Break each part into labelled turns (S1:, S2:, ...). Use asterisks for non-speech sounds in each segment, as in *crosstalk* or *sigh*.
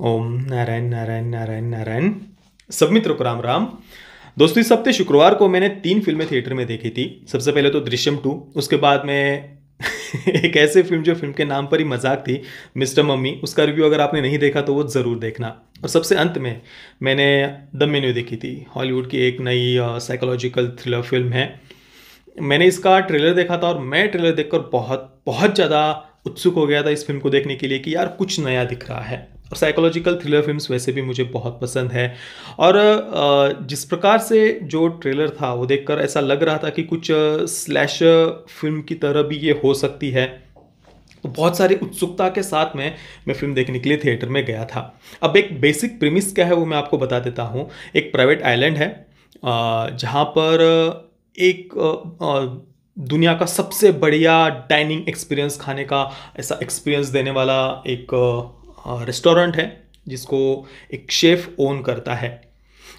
S1: ओम नारायण नारायण नारायण नारायण सब मित्रों को राम राम दोस्तों इस हफ्ते शुक्रवार को मैंने तीन फिल्में थिएटर में देखी थी सबसे पहले तो दृश्यम टू उसके बाद में *laughs* एक ऐसे फिल्म जो फिल्म के नाम पर ही मजाक थी मिस्टर मम्मी उसका रिव्यू अगर आपने नहीं देखा तो वो ज़रूर देखना और सबसे अंत में मैंने द मेन्यू देखी थी हॉलीवुड की एक नई साइकोलॉजिकल थ्रिलर फिल्म है मैंने इसका ट्रेलर देखा था और मैं ट्रेलर देखकर बहुत बहुत ज़्यादा उत्सुक हो गया था इस फिल्म को देखने के लिए कि यार कुछ नया दिख रहा है और साइकोलॉजिकल थ्रिलर फिल्म्स वैसे भी मुझे बहुत पसंद है और जिस प्रकार से जो ट्रेलर था वो देखकर ऐसा लग रहा था कि कुछ स्लैश फिल्म की तरह भी ये हो सकती है तो बहुत सारी उत्सुकता के साथ में मैं फिल्म देखने के लिए थिएटर में गया था अब एक बेसिक प्रीमिस क्या है वो मैं आपको बता देता हूँ एक प्राइवेट आइलैंड है जहाँ पर एक दुनिया का सबसे बढ़िया डाइनिंग एक्सपीरियंस खाने का ऐसा एक्सपीरियंस देने वाला एक रेस्टोरेंट है जिसको एक शेफ़ ओन करता है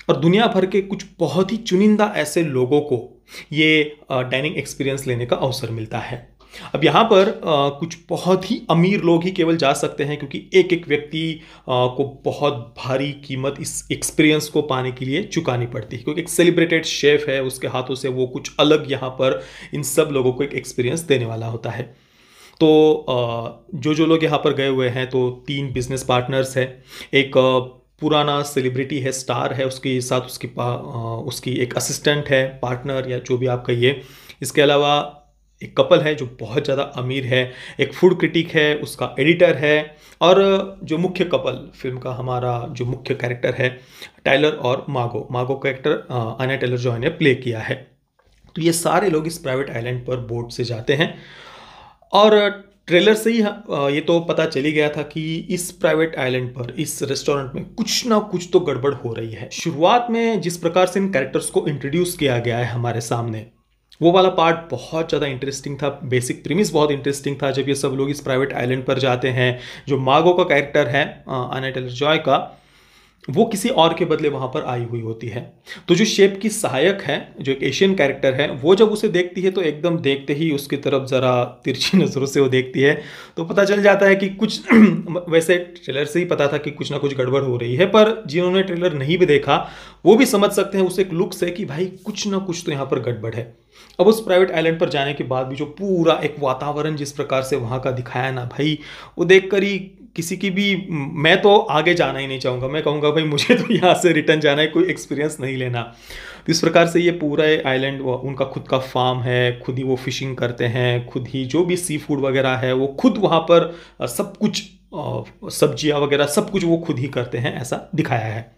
S1: और दुनिया भर के कुछ बहुत ही चुनिंदा ऐसे लोगों को ये डाइनिंग एक्सपीरियंस लेने का अवसर मिलता है अब यहाँ पर आ, कुछ बहुत ही अमीर लोग ही केवल जा सकते हैं क्योंकि एक एक व्यक्ति को बहुत भारी कीमत इस एक्सपीरियंस को पाने के लिए चुकानी पड़ती है क्योंकि एक सेलिब्रेटेड शेफ़ है उसके हाथों से वो कुछ अलग यहाँ पर इन सब लोगों को एक एक्सपीरियंस देने वाला होता है तो जो जो लोग यहाँ पर गए हुए हैं तो तीन बिजनेस पार्टनर्स हैं एक पुराना सेलिब्रिटी है स्टार है उसके साथ उसकी उसकी एक असिस्टेंट है पार्टनर या जो भी आप कहिए इसके अलावा एक कपल है जो बहुत ज़्यादा अमीर है एक फूड क्रिटिक है उसका एडिटर है और जो मुख्य कपल फिल्म का हमारा जो मुख्य कैरेक्टर है टाइलर और मागो मागो कैरेक्टर आना टेलर जो है प्ले किया है तो ये सारे लोग इस प्राइवेट आइलैंड पर बोट से जाते हैं और ट्रेलर से ही ये तो पता चली गया था कि इस प्राइवेट आइलैंड पर इस रेस्टोरेंट में कुछ ना कुछ तो गड़बड़ हो रही है शुरुआत में जिस प्रकार से इन कैरेक्टर्स को इंट्रोड्यूस किया गया है हमारे सामने वो वाला पार्ट बहुत ज़्यादा इंटरेस्टिंग था बेसिक प्रीमिस बहुत इंटरेस्टिंग था जब ये सब लोग इस प्राइवेट आइलैंड पर जाते हैं जो मागो का कैरेक्टर है आना टेलर जॉय का वो किसी और के बदले वहाँ पर आई हुई होती है तो जो शेप की सहायक है जो एक एशियन कैरेक्टर है वो जब उसे देखती है तो एकदम देखते ही उसकी तरफ ज़रा तिरछी *laughs* नज़रों से वो देखती है तो पता चल जाता है कि कुछ *clears throat* वैसे ट्रेलर से ही पता था कि कुछ ना कुछ गड़बड़ हो रही है पर जिन्होंने ट्रेलर नहीं भी देखा वो भी समझ सकते हैं उस एक लुक से कि भाई कुछ ना कुछ तो यहाँ पर गड़बड़ है अब उस प्राइवेट आइलैंड पर जाने के बाद भी जो पूरा एक वातावरण जिस प्रकार से वहाँ का दिखाया ना भाई वो देख कर ही किसी की भी मैं तो आगे जाना ही नहीं चाहूँगा मैं कहूँगा भाई मुझे तो यहाँ से रिटर्न जाना है कोई एक्सपीरियंस नहीं लेना तो इस प्रकार से ये पूरा आइलैंड उनका खुद का फार्म है खुद ही वो फिशिंग करते हैं खुद ही जो भी सी फूड वगैरह है वो खुद वहाँ पर सब कुछ सब्जियाँ वगैरह सब कुछ वो खुद ही करते हैं ऐसा दिखाया है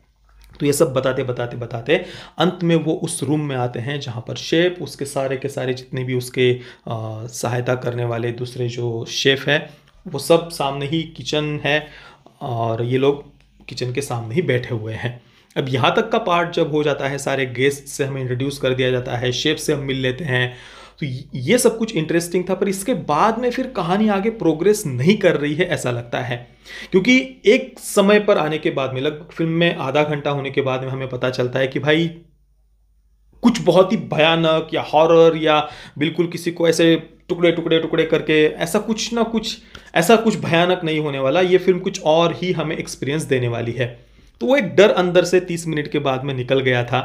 S1: तो ये सब बताते बताते बताते अंत में वो उस रूम में आते हैं जहाँ पर शेफ उसके सारे के सारे जितने भी उसके सहायता करने वाले दूसरे जो शेफ़ है वो सब सामने ही किचन है और ये लोग किचन के सामने ही बैठे हुए हैं अब यहाँ तक का पार्ट जब हो जाता है सारे गेस्ट से हमें इंट्रोड्यूस कर दिया जाता है शेफ से हम मिल लेते हैं तो ये सब कुछ इंटरेस्टिंग था पर इसके बाद में फिर कहानी आगे प्रोग्रेस नहीं कर रही है ऐसा लगता है क्योंकि एक समय पर आने के बाद में लगभग फिल्म में आधा घंटा होने के बाद में हमें पता चलता है कि भाई कुछ बहुत ही भयानक या हॉरर या बिल्कुल किसी को ऐसे टुकड़े टुकड़े टुकड़े करके ऐसा कुछ ना कुछ ऐसा कुछ भयानक नहीं होने वाला ये फिल्म कुछ और ही हमें एक्सपीरियंस देने वाली है तो वो एक डर अंदर से तीस मिनट के बाद में निकल गया था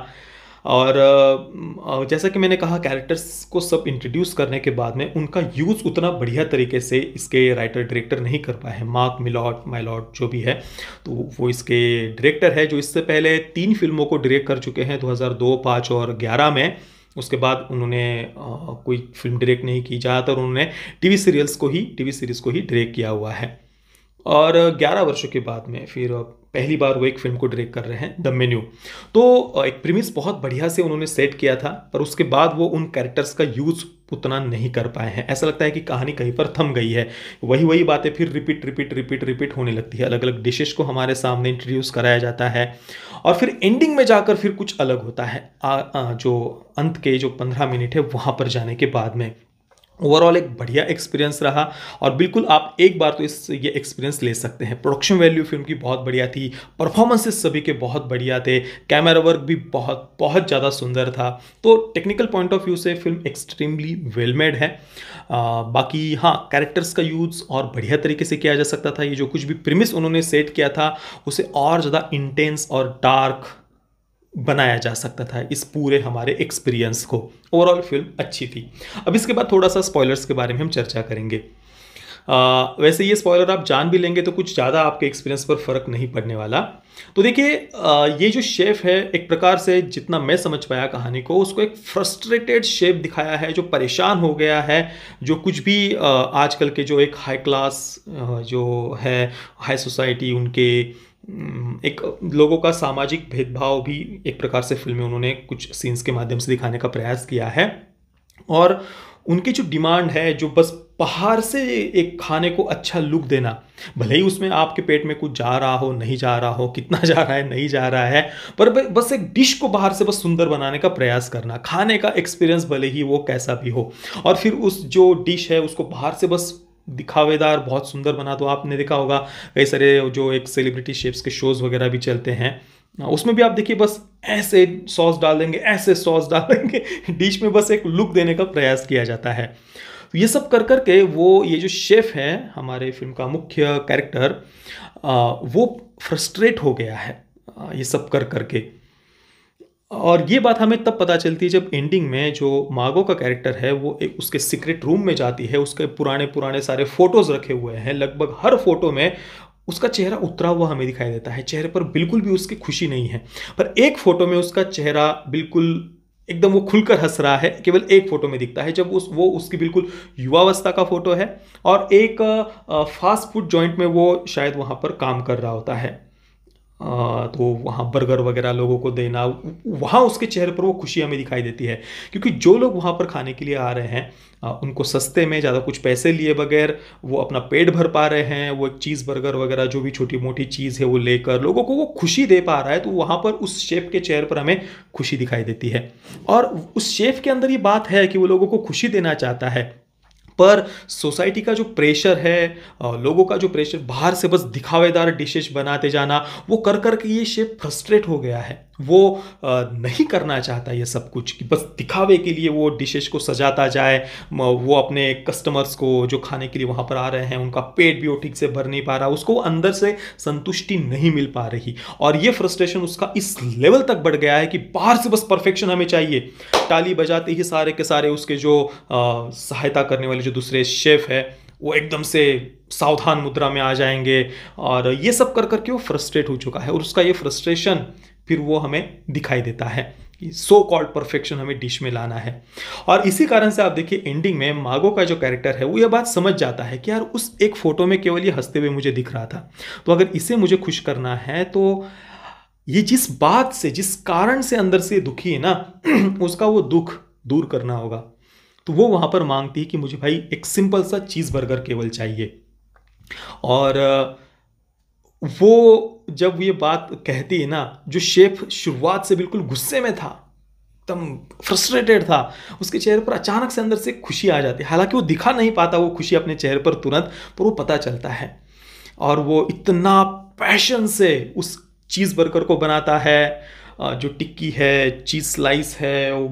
S1: और जैसा कि मैंने कहा कैरेक्टर्स को सब इंट्रोड्यूस करने के बाद में उनका यूज़ उतना बढ़िया तरीके से इसके राइटर डायरेक्टर नहीं कर पाए हैं मार्क मिलॉट माइलॉट जो भी है तो वो इसके डायरेक्टर है जो इससे पहले तीन फिल्मों को डायरेक्ट कर चुके हैं 2002 हज़ार और ग्यारह में उसके बाद उन्होंने कोई फिल्म डायरेक्ट नहीं की ज़्यादातर उन्होंने टी सीरियल्स को ही टी सीरीज़ को ही डायरेक्ट किया हुआ है और 11 वर्षों के बाद में फिर पहली बार वो एक फिल्म को डायरेक्ट कर रहे हैं द मेन्यू तो एक प्रीमिस बहुत बढ़िया से उन्होंने सेट किया था पर उसके बाद वो उन कैरेक्टर्स का यूज़ उतना नहीं कर पाए हैं ऐसा लगता है कि कहानी कहीं पर थम गई है वही वही बातें फिर रिपीट रिपीट रिपीट रिपीट होने लगती है अलग अलग डिशेस को हमारे सामने इंट्रोड्यूस कराया जाता है और फिर एंडिंग में जाकर फिर कुछ अलग होता है आ, आ, जो अंत के जो पंद्रह मिनट है वहाँ पर जाने के बाद में ओवरऑल एक बढ़िया एक्सपीरियंस रहा और बिल्कुल आप एक बार तो इस ये एक्सपीरियंस ले सकते हैं प्रोडक्शन वैल्यू फिल्म की बहुत बढ़िया थी परफॉर्मेंसेस सभी के बहुत बढ़िया थे कैमरा वर्क भी बहुत बहुत ज़्यादा सुंदर था तो टेक्निकल पॉइंट ऑफ व्यू से फिल्म एक्सट्रीमली वेल मेड है आ, बाकी हाँ कैरेक्टर्स का यूज़ और बढ़िया तरीके से किया जा सकता था ये जो कुछ भी प्रिमिस उन्होंने सेट किया था उसे और ज़्यादा इंटेंस और डार्क बनाया जा सकता था इस पूरे हमारे एक्सपीरियंस को ओवरऑल फिल्म अच्छी थी अब इसके बाद थोड़ा सा स्पॉयलर्स के बारे में हम चर्चा करेंगे आ, वैसे ये स्पॉयलर आप जान भी लेंगे तो कुछ ज़्यादा आपके एक्सपीरियंस पर फ़र्क नहीं पड़ने वाला तो देखिए ये जो शेफ़ है एक प्रकार से जितना मैं समझ पाया कहानी को उसको एक फ्रस्ट्रेटेड शेफ़ दिखाया है जो परेशान हो गया है जो कुछ भी आजकल के जो एक हाई क्लास जो है हाई सोसाइटी उनके हम्म, एक लोगों का सामाजिक भेदभाव भी एक प्रकार से फिल्म में उन्होंने कुछ सीन्स के माध्यम से दिखाने का प्रयास किया है और उनकी जो डिमांड है जो बस बाहर से एक खाने को अच्छा लुक देना भले ही उसमें आपके पेट में कुछ जा रहा हो नहीं जा रहा हो कितना *laughs* जा रहा है नहीं जा रहा है पर बस एक डिश को बाहर से बस सुंदर बनाने का प्रयास करना खाने का एक्सपीरियंस भले ही वो कैसा भी हो और फिर उस जो डिश है उसको बाहर से बस दिखावेदार बहुत सुंदर बना तो आपने देखा होगा कई सारे जो एक सेलिब्रिटी शेप्स के शोज़ वगैरह भी चलते हैं हाँ, उसमें भी आप देखिए बस ऐसे सॉस डाल देंगे ऐसे सॉस डाल देंगे डिश *laughs* में बस एक लुक देने का प्रयास किया जाता है तो ये सब कर करके वो ये जो शेफ़ है हमारे फिल्म का मुख्य कैरेक्टर वो फ्रस्ट्रेट हो गया है ये सब कर करके और ये बात हमें तब पता चलती है जब एंडिंग में जो मागो का कैरेक्टर है वो एक उसके सीक्रेट रूम में जाती है उसके पुराने पुराने सारे फ़ोटोज़ रखे हुए हैं लगभग हर फोटो में उसका चेहरा उतरा हुआ हमें दिखाई देता है चेहरे पर बिल्कुल भी उसकी खुशी नहीं है पर एक फ़ोटो में उसका चेहरा बिल्कुल एकदम वो खुलकर हंस रहा है केवल एक फ़ोटो में दिखता है जब उस वो उसकी बिल्कुल युवावस्था का फ़ोटो है और एक फास्ट फूड जॉइंट में वो शायद वहाँ पर काम कर रहा होता है तो वहाँ बर्गर वगैरह लोगों को देना वहाँ उसके चेहरे पर वो खुशी हमें दिखाई देती है क्योंकि जो लोग वहाँ पर खाने के लिए आ रहे हैं उनको सस्ते में ज़्यादा कुछ पैसे लिए बगैर वो अपना पेट भर पा रहे हैं वो चीज़ बर्गर वगैरह जो भी छोटी मोटी चीज़ है वो लेकर लोगों को वो खुशी दे पा रहा है तो वहाँ पर उस शेफ़ के चेहरे पर हमें खुशी दिखाई देती है और उस शेफ़ के अंदर ये बात है कि वो लोगों को खुशी देना चाहता है पर सोसाइटी का जो प्रेशर है लोगों का जो प्रेशर बाहर से बस दिखावेदार डिशेज बनाते जाना वो कर कर के ये शेप फ्रस्ट्रेट हो गया है वो नहीं करना चाहता ये सब कुछ कि बस दिखावे के लिए वो डिशेस को सजाता जाए वो अपने कस्टमर्स को जो खाने के लिए वहाँ पर आ रहे हैं उनका पेट भी वो ठीक से भर नहीं पा रहा उसको अंदर से संतुष्टि नहीं मिल पा रही और ये फ्रस्ट्रेशन उसका इस लेवल तक बढ़ गया है कि बाहर से बस परफेक्शन हमें चाहिए ताली बजाते ही सारे के सारे उसके जो सहायता करने वाले जो दूसरे शेफ है वो एकदम से सावधान मुद्रा में आ जाएंगे और ये सब कर करके वो फ्रस्ट्रेट हो चुका है और उसका ये फ्रस्ट्रेशन फिर वो हमें दिखाई देता है कि सो कॉल्ड परफेक्शन हमें डिश में लाना है और इसी कारण से आप देखिए एंडिंग में मागो का जो कैरेक्टर है वो ये बात समझ जाता है कि यार उस एक फ़ोटो में केवल ये हंसते हुए मुझे दिख रहा था तो अगर इसे मुझे खुश करना है तो ये जिस बात से जिस कारण से अंदर से दुखी है ना *clears throat* उसका वो दुख दूर करना होगा तो वो वहाँ पर मांगती है कि मुझे भाई एक सिंपल सा चीज़ बर्गर केवल चाहिए और वो जब ये बात कहती है ना जो शेफ शुरुआत से बिल्कुल गुस्से में था एकदम फ्रस्ट्रेटेड था उसके चेहरे पर अचानक से अंदर से खुशी आ जाती है हालांकि वो दिखा नहीं पाता वो खुशी अपने चेहरे पर तुरंत पर वो पता चलता है और वो इतना पैशन से उस चीज़ बर्गर को बनाता है जो टिक्की है चीज़ स्लाइस है वो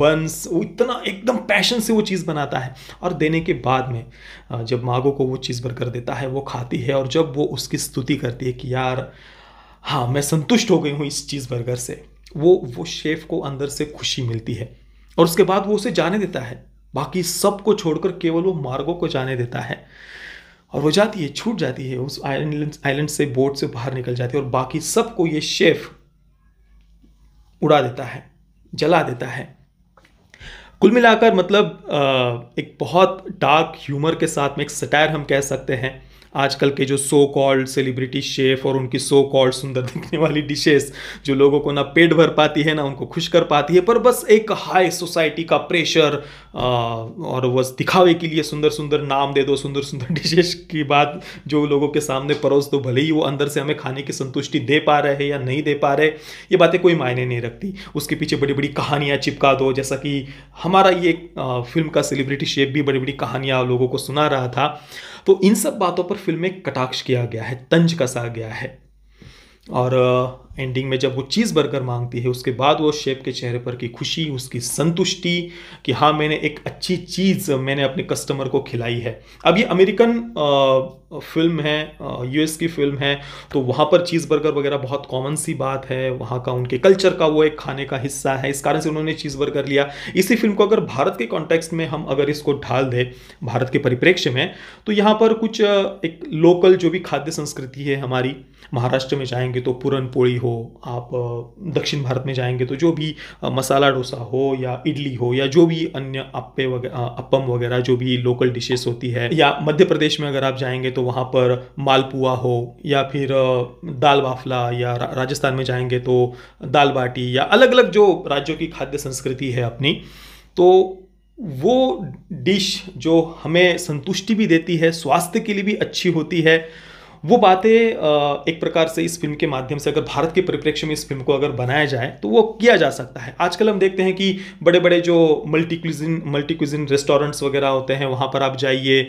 S1: बंस वो इतना एकदम पैशन से वो चीज़ बनाता है और देने के बाद में जब मागो को वो चीज़ बर्गर देता है वो खाती है और जब वो उसकी स्तुति करती है कि यार हाँ मैं संतुष्ट हो गई हूँ इस चीज़ बर्गर से वो वो शेफ़ को अंदर से खुशी मिलती है और उसके बाद वो उसे जाने देता है बाकी सब को छोड़कर केवल वो मार्गो को जाने देता है और वो जाती है छूट जाती है उस आइलैंड आइलैंड से बोट से बाहर निकल जाती है और बाकी सबको ये शेफ़ उड़ा देता है जला देता है कुल मिलाकर मतलब एक बहुत डार्क ह्यूमर के साथ में एक सटायर हम कह सकते हैं आजकल के जो सो कॉल्ड सेलिब्रिटी शेफ़ और उनकी सो कॉल्ड सुंदर दिखने वाली डिशेस जो लोगों को ना पेट भर पाती है ना उनको खुश कर पाती है पर बस एक हाई सोसाइटी का प्रेशर और बस दिखावे के लिए सुंदर सुंदर नाम दे दो सुंदर सुंदर डिशेस की बात जो लोगों के सामने परोस दो भले ही वो अंदर से हमें खाने की संतुष्टि दे पा रहे हैं या नहीं दे पा रहे ये बातें कोई मायने नहीं रखती उसके पीछे बड़ी बड़ी कहानियाँ चिपका दो जैसा कि हमारा ये फिल्म का सेलिब्रिटी शेफ भी बड़ी बड़ी कहानियाँ लोगों को सुना रहा था तो इन सब बातों पर फिल्म में कटाक्ष किया गया है तंज कसा गया है और एंडिंग में जब वो चीज़ बर्गर मांगती है उसके बाद वो शेफ़ के चेहरे पर की खुशी उसकी संतुष्टि कि हाँ मैंने एक अच्छी चीज़ मैंने अपने कस्टमर को खिलाई है अब ये अमेरिकन फिल्म है यूएस की फिल्म है तो वहाँ पर चीज़ बर्गर वगैरह बहुत कॉमन सी बात है वहाँ का उनके कल्चर का वो एक खाने का हिस्सा है इस कारण से उन्होंने चीज़ बर्गर लिया इसी फिल्म को अगर भारत के कॉन्टेक्स्ट में हम अगर इसको ढाल दें भारत के परिप्रेक्ष्य में तो यहाँ पर कुछ एक लोकल जो भी खाद्य संस्कृति है हमारी महाराष्ट्र में जाएंगे तो पूरनपोड़ी पोड़ी हो आप दक्षिण भारत में जाएंगे तो जो भी मसाला डोसा हो या इडली हो या जो भी अन्य अप्पे वगैरह अप्पम वगैरह जो भी लोकल डिशेस होती है या मध्य प्रदेश में अगर आप जाएंगे तो वहाँ पर मालपुआ हो या फिर दाल बाफला या राजस्थान में जाएंगे तो दाल बाटी या अलग अलग जो राज्यों की खाद्य संस्कृति है अपनी तो वो डिश जो हमें संतुष्टि भी देती है स्वास्थ्य के लिए भी अच्छी होती है वो बातें एक प्रकार से इस फिल्म के माध्यम से अगर भारत के परिप्रेक्ष्य में इस फिल्म को अगर बनाया जाए तो वो किया जा सकता है आजकल हम देखते हैं कि बड़े बड़े जो multi cuisine multi cuisine restaurants वगैरह होते हैं वहाँ पर आप जाइए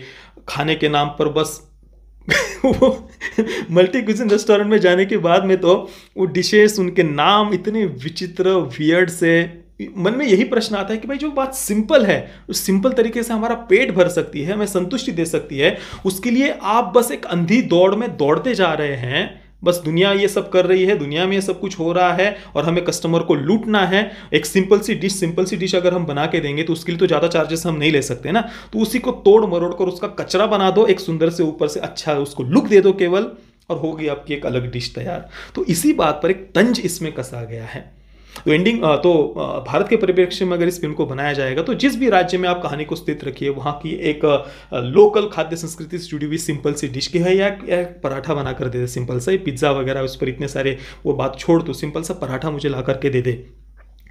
S1: खाने के नाम पर बस *laughs* वो मल्टी क्विजिन रेस्टोरेंट में जाने के बाद में तो वो डिशेस उनके नाम इतने विचित्र वियर्ड से मन में यही प्रश्न आता है कि भाई जो बात सिंपल है उस सिंपल तरीके से हमारा पेट भर सकती है हमें संतुष्टि दे सकती है उसके लिए आप बस एक अंधी दौड़ में दौड़ते जा रहे हैं बस दुनिया ये सब कर रही है दुनिया में ये सब कुछ हो रहा है और हमें कस्टमर को लूटना है एक सिंपल सी डिश सिंपल सी डिश अगर हम बना के देंगे तो उसके लिए तो ज़्यादा चार्जेस हम नहीं ले सकते ना तो उसी को तोड़ मरोड़ कर उसका कचरा बना दो एक सुंदर से ऊपर से अच्छा उसको लुक दे दो केवल और होगी आपकी एक अलग डिश तैयार तो इसी बात पर एक तंज इसमें कसा गया है तो एंडिंग तो भारत के परिप्रेक्ष्य में अगर इस फिल्म को बनाया जाएगा तो जिस भी राज्य में आप कहानी को स्थित रखिए वहाँ की एक लोकल खाद्य संस्कृति से जुड़ी हुई सिंपल सी डिश की है या, या पराठा बना कर दे दे सिंपल सा पिज्ज़ा वगैरह उस पर इतने सारे वो बात छोड़ दो सिंपल सा पराठा मुझे ला करके दे दे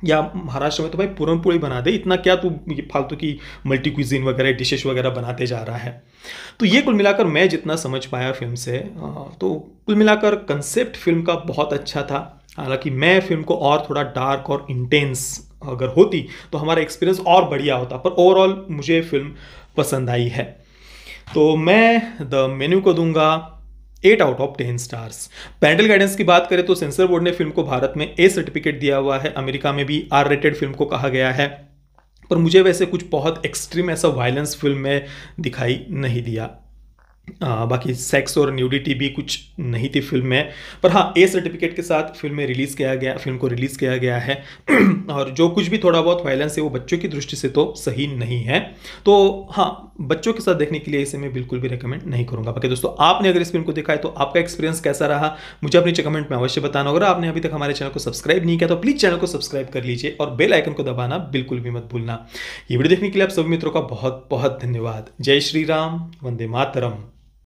S1: या महाराष्ट्र में तो भाई पूरनपुड़ी बना दे इतना क्या तू ये फालतू की मल्टी क्विजिन वगैरह डिशेस वगैरह बनाते जा रहा है तो ये कुल मिलाकर मैं जितना समझ पाया फिल्म से तो कुल मिलाकर कंसेप्ट फिल्म का बहुत अच्छा था हालांकि मैं फिल्म को और थोड़ा डार्क और इंटेंस अगर होती तो हमारा एक्सपीरियंस और बढ़िया होता पर ओवरऑल मुझे फिल्म पसंद आई है तो मैं द मेन्यू को दूंगा eight out of ten stars parental guidance की बात करें तो सेंसर बोर्ड ने फिल्म को भारत में ए सर्टिफिकेट दिया हुआ है अमेरिका में भी आर रेटेड फिल्म को कहा गया है पर मुझे वैसे कुछ बहुत एक्सट्रीम ऐसा वायलेंस फिल्म में दिखाई नहीं दिया आ, बाकी सेक्स और न्यूडिटी भी कुछ नहीं थी फिल्म में पर हाँ ए सर्टिफिकेट के साथ फिल्म में रिलीज़ किया गया फिल्म को रिलीज़ किया गया है *clears throat* और जो कुछ भी थोड़ा बहुत वायलेंस है वो बच्चों की दृष्टि से तो सही नहीं है तो हाँ बच्चों के साथ देखने के लिए इसे मैं बिल्कुल भी रिकमेंड नहीं करूँगा बाकी दोस्तों आपने अगर इस फिल्म को देखा है तो आपका एक्सपीरियंस कैसा रहा मुझे अपने कमेंट में अवश्य बताना अगर आपने अभी तक हमारे चैनल को सब्सक्राइब नहीं किया तो प्लीज़ चैनल को सब्सक्राइब कर लीजिए और बेल आइकन को दबाना बिल्कुल भी मत भूलना ये वीडियो देखने के लिए आप सभी मित्रों का बहुत बहुत धन्यवाद जय श्री राम वंदे मातरम